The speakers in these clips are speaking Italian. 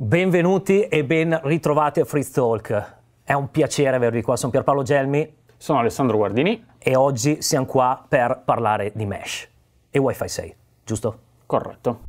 Benvenuti e ben ritrovati a Fritz Talk. È un piacere avervi qua, sono Pierpaolo Gelmi. Sono Alessandro Guardini. E oggi siamo qua per parlare di Mesh e Wi-Fi 6, giusto? Corretto.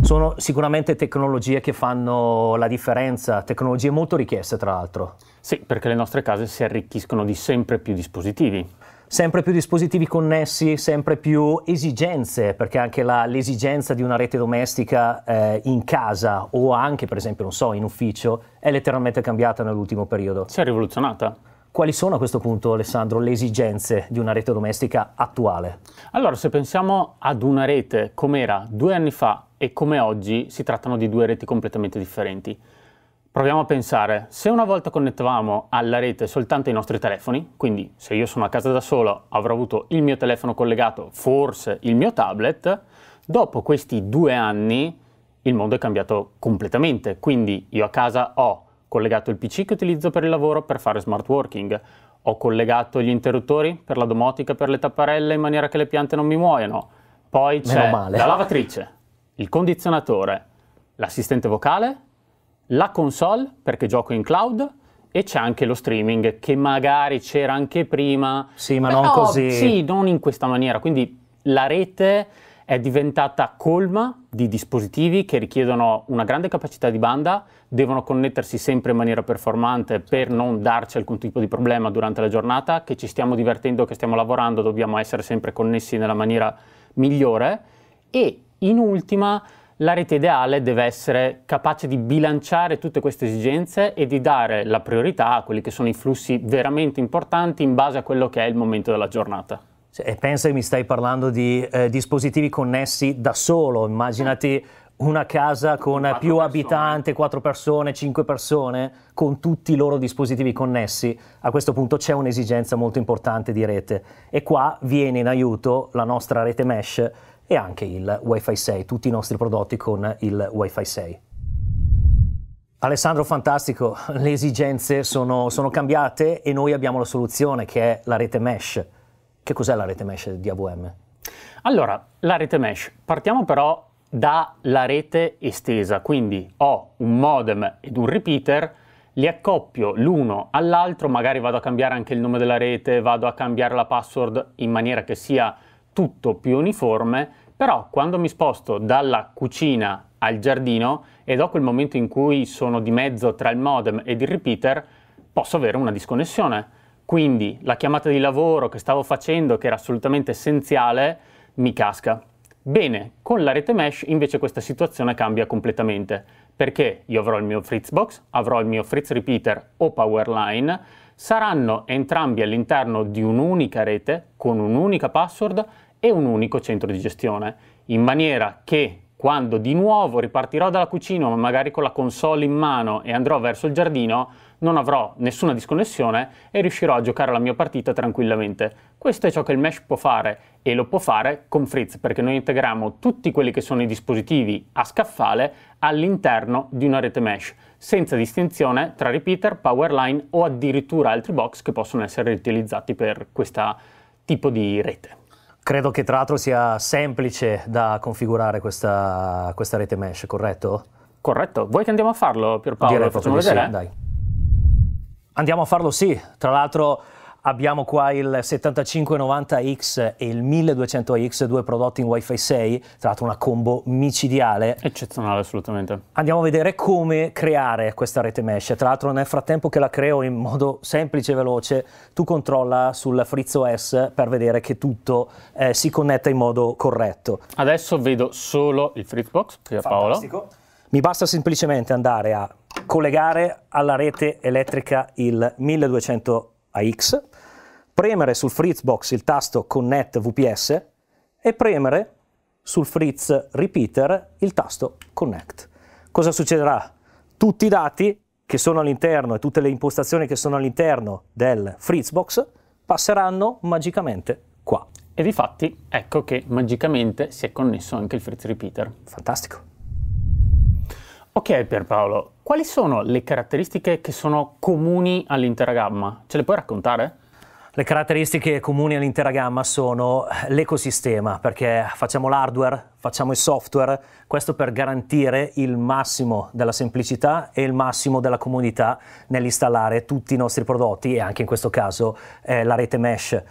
Sono sicuramente tecnologie che fanno la differenza, tecnologie molto richieste tra l'altro. Sì, perché le nostre case si arricchiscono di sempre più dispositivi. Sempre più dispositivi connessi, sempre più esigenze, perché anche la, l'esigenza di una rete domestica eh, in casa o anche, per esempio, non so, in ufficio, è letteralmente cambiata nell'ultimo periodo. Si è rivoluzionata. Quali sono a questo punto, Alessandro, le esigenze di una rete domestica attuale? Allora, se pensiamo ad una rete come era due anni fa e come oggi, si trattano di due reti completamente differenti. Proviamo a pensare, se una volta connettevamo alla rete soltanto i nostri telefoni, quindi se io sono a casa da solo avrò avuto il mio telefono collegato, forse il mio tablet, dopo questi due anni il mondo è cambiato completamente, quindi io a casa ho collegato il PC che utilizzo per il lavoro per fare smart working, ho collegato gli interruttori per la domotica, per le tapparelle in maniera che le piante non mi muoiano, poi c'è la lavatrice, il condizionatore, l'assistente vocale la console perché gioco in cloud e c'è anche lo streaming che magari c'era anche prima. Sì, ma non così. Sì, non in questa maniera. Quindi la rete è diventata colma di dispositivi che richiedono una grande capacità di banda, devono connettersi sempre in maniera performante per non darci alcun tipo di problema durante la giornata, che ci stiamo divertendo, che stiamo lavorando, dobbiamo essere sempre connessi nella maniera migliore e in ultima la rete ideale deve essere capace di bilanciare tutte queste esigenze e di dare la priorità a quelli che sono i flussi veramente importanti in base a quello che è il momento della giornata. E pensa che mi stai parlando di eh, dispositivi connessi da solo, immaginati una casa con quattro più persone. abitanti, 4 persone, 5 persone, con tutti i loro dispositivi connessi, a questo punto c'è un'esigenza molto importante di rete. E qua viene in aiuto la nostra rete mesh e anche il Wi-Fi 6, tutti i nostri prodotti con il Wi-Fi 6. Alessandro, fantastico, le esigenze sono, sono, cambiate e noi abbiamo la soluzione che è la rete mesh. Che cos'è la rete mesh di AVM? Allora, la rete mesh, partiamo però dalla rete estesa, quindi ho un modem ed un repeater, li accoppio l'uno all'altro, magari vado a cambiare anche il nome della rete, vado a cambiare la password in maniera che sia tutto più uniforme, però quando mi sposto dalla cucina al giardino e dopo il momento in cui sono di mezzo tra il modem ed il repeater, posso avere una disconnessione. Quindi la chiamata di lavoro che stavo facendo, che era assolutamente essenziale, mi casca. Bene, con la rete mesh invece questa situazione cambia completamente, perché io avrò il mio Fritzbox, avrò il mio Fritz Repeater o Powerline, saranno entrambi all'interno di un'unica rete con un'unica password e un unico centro di gestione, in maniera che quando di nuovo ripartirò dalla cucina, magari con la console in mano e andrò verso il giardino, non avrò nessuna disconnessione e riuscirò a giocare la mia partita tranquillamente. Questo è ciò che il mesh può fare e lo può fare con Fritz perché noi integriamo tutti quelli che sono i dispositivi a scaffale all'interno di una rete mesh senza distinzione tra repeater, power line o addirittura altri box che possono essere utilizzati per questo tipo di rete. Credo che tra l'altro sia semplice da configurare questa, questa rete mesh, corretto? Corretto. Vuoi che andiamo a farlo, Pierpaolo? Direi Facciamo vedere? Sì, dai. Andiamo a farlo sì, tra l'altro abbiamo qua il 7590X e il 1200X, due prodotti in Wi-Fi 6, tra l'altro una combo micidiale. Eccezionale assolutamente. Andiamo a vedere come creare questa rete mesh, tra l'altro nel frattempo che la creo in modo semplice e veloce, tu controlla sul Frizz OS per vedere che tutto eh, si connetta in modo corretto. Adesso vedo solo il Fritzbox qui a Paolo. Mi basta semplicemente andare a collegare alla rete elettrica il 1200 AX, premere sul Fritzbox il tasto Connect VPS e premere sul Fritz Repeater il tasto Connect. Cosa succederà? Tutti i dati che sono all'interno e tutte le impostazioni che sono all'interno del Fritzbox passeranno magicamente qua. E di fatti ecco che magicamente si è connesso anche il Fritz Repeater. Fantastico. Ok Pierpaolo, quali sono le caratteristiche che sono comuni all'intera gamma? Ce le puoi raccontare? Le caratteristiche comuni all'intera gamma sono l'ecosistema, perché facciamo l'hardware, facciamo il software, questo per garantire il massimo della semplicità e il massimo della comodità nell'installare tutti i nostri prodotti e anche in questo caso eh, la rete mesh.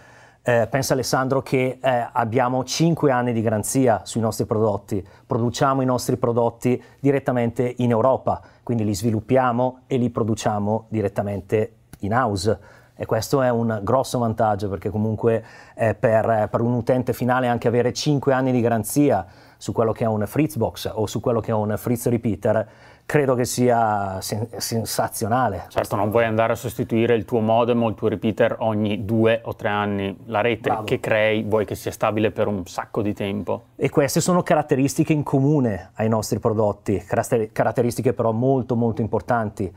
Eh, pensa Alessandro che eh, abbiamo 5 anni di garanzia sui nostri prodotti, produciamo i nostri prodotti direttamente in Europa, quindi li sviluppiamo e li produciamo direttamente in house. E questo è un grosso vantaggio perché comunque eh, per, per un utente finale anche avere 5 anni di garanzia su quello che è un Fritzbox o su quello che è un Fritz Repeater, credo che sia sen sensazionale. Certo, non vuoi andare a sostituire il tuo modem o il tuo repeater ogni due o tre anni. La rete Bravo. che crei vuoi che sia stabile per un sacco di tempo. E queste sono caratteristiche in comune ai nostri prodotti, Caratter caratteristiche però molto molto importanti.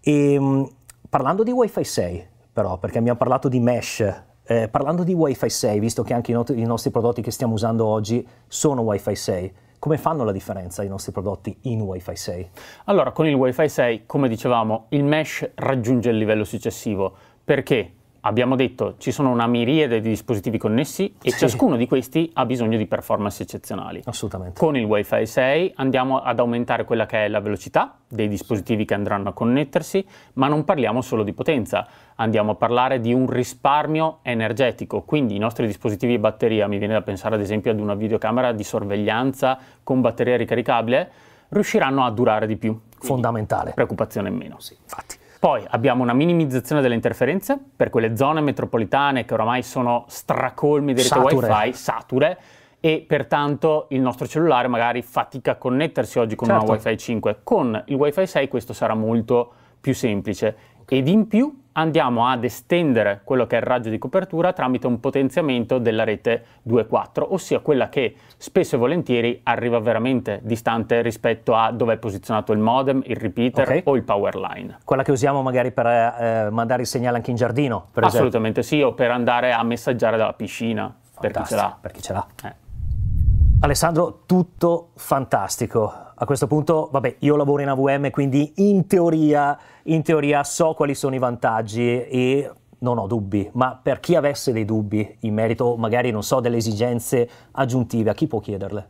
E, ehm, parlando di Wi-Fi 6, però, perché abbiamo parlato di mesh eh, parlando di Wi-Fi 6, visto che anche i, not- i, nostri prodotti che stiamo usando oggi sono Wi-Fi 6, come fanno la differenza i nostri prodotti in Wi-Fi 6? Allora, con il Wi-Fi 6, come dicevamo, il mesh raggiunge il livello successivo. Perché? abbiamo detto ci sono una miriade di dispositivi connessi e sì. ciascuno di questi ha bisogno di performance eccezionali. Assolutamente. Con il Wi-Fi 6 andiamo ad aumentare quella che è la velocità dei dispositivi che andranno a connettersi, ma non parliamo solo di potenza, andiamo a parlare di un risparmio energetico, quindi i nostri dispositivi a batteria, mi viene da pensare ad esempio ad una videocamera di sorveglianza con batteria ricaricabile, riusciranno a durare di più. Quindi Fondamentale. Preoccupazione in meno. Sì, infatti. Poi abbiamo una minimizzazione delle interferenze per quelle zone metropolitane che oramai sono stracolmi di rete sature. wifi, sature, e pertanto il nostro cellulare magari fatica a connettersi oggi con certo. una wifi 5. Con il wifi 6 questo sarà molto più semplice. Ed in più andiamo ad estendere quello che è il raggio di copertura tramite un potenziamento della rete 2.4, ossia quella che spesso e volentieri arriva veramente distante rispetto a dove è posizionato il modem, il repeater okay. o il power line. Quella che usiamo magari per eh, mandare il segnale anche in giardino, per Assolutamente esempio. sì, o per andare a messaggiare dalla piscina, per chi ce l'ha. Per chi ce l'ha. Eh. Alessandro, tutto fantastico a questo punto, vabbè, io lavoro in AVM, quindi in teoria, in teoria so quali sono i vantaggi e non ho dubbi, ma per chi avesse dei dubbi in merito, magari non so, delle esigenze aggiuntive, a chi può chiederle?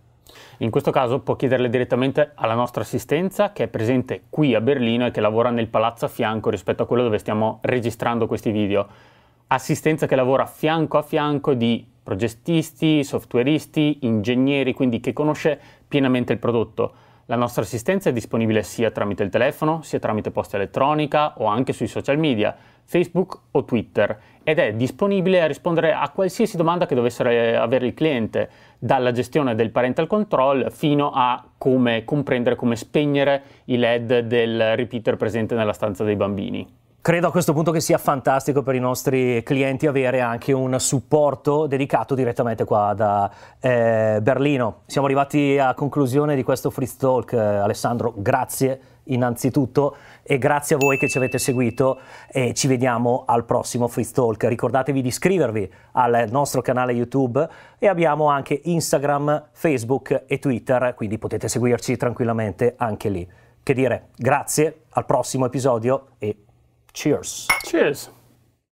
In questo caso può chiederle direttamente alla nostra assistenza che è presente qui a Berlino e che lavora nel palazzo a fianco rispetto a quello dove stiamo registrando questi video. Assistenza che lavora fianco a fianco di progettisti, softwareisti, ingegneri, quindi che conosce pienamente il prodotto. La nostra assistenza è disponibile sia tramite il telefono, sia tramite posta elettronica o anche sui social media, Facebook o Twitter, ed è disponibile a rispondere a qualsiasi domanda che dovesse avere il cliente, dalla gestione del parental control fino a come comprendere come spegnere i LED del repeater presente nella stanza dei bambini. Credo a questo punto che sia fantastico per i nostri clienti avere anche un supporto dedicato direttamente qua da eh, Berlino. Siamo arrivati a conclusione di questo Free Talk. Eh, Alessandro, grazie innanzitutto e grazie a voi che ci avete seguito e ci vediamo al prossimo Free Talk. Ricordatevi di iscrivervi al nostro canale YouTube e abbiamo anche Instagram, Facebook e Twitter, quindi potete seguirci tranquillamente anche lì. Che dire, grazie, al prossimo episodio e Cheers. Cheers.